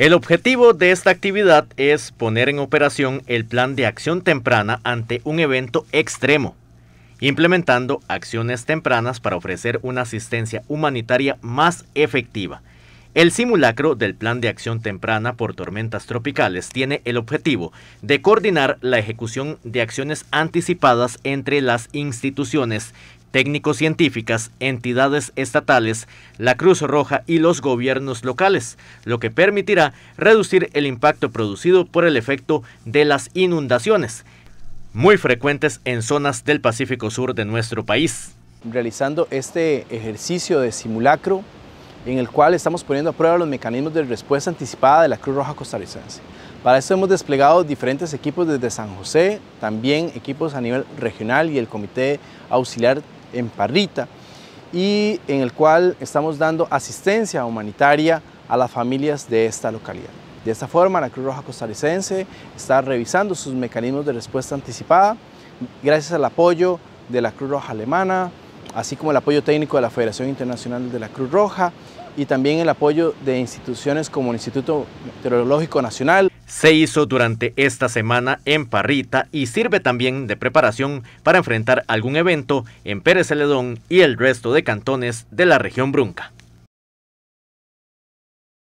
El objetivo de esta actividad es poner en operación el plan de acción temprana ante un evento extremo, implementando acciones tempranas para ofrecer una asistencia humanitaria más efectiva. El simulacro del Plan de Acción Temprana por Tormentas Tropicales tiene el objetivo de coordinar la ejecución de acciones anticipadas entre las instituciones técnicos científicas, entidades estatales, la Cruz Roja y los gobiernos locales, lo que permitirá reducir el impacto producido por el efecto de las inundaciones, muy frecuentes en zonas del Pacífico Sur de nuestro país. Realizando este ejercicio de simulacro en el cual estamos poniendo a prueba los mecanismos de respuesta anticipada de la Cruz Roja costarricense. Para eso hemos desplegado diferentes equipos desde San José, también equipos a nivel regional y el Comité Auxiliar en Parrita y en el cual estamos dando asistencia humanitaria a las familias de esta localidad. De esta forma, la Cruz Roja Costarricense está revisando sus mecanismos de respuesta anticipada gracias al apoyo de la Cruz Roja Alemana, así como el apoyo técnico de la Federación Internacional de la Cruz Roja y también el apoyo de instituciones como el Instituto Meteorológico Nacional, se hizo durante esta semana en Parrita y sirve también de preparación para enfrentar algún evento en Pérez Celedón y el resto de cantones de la región Brunca.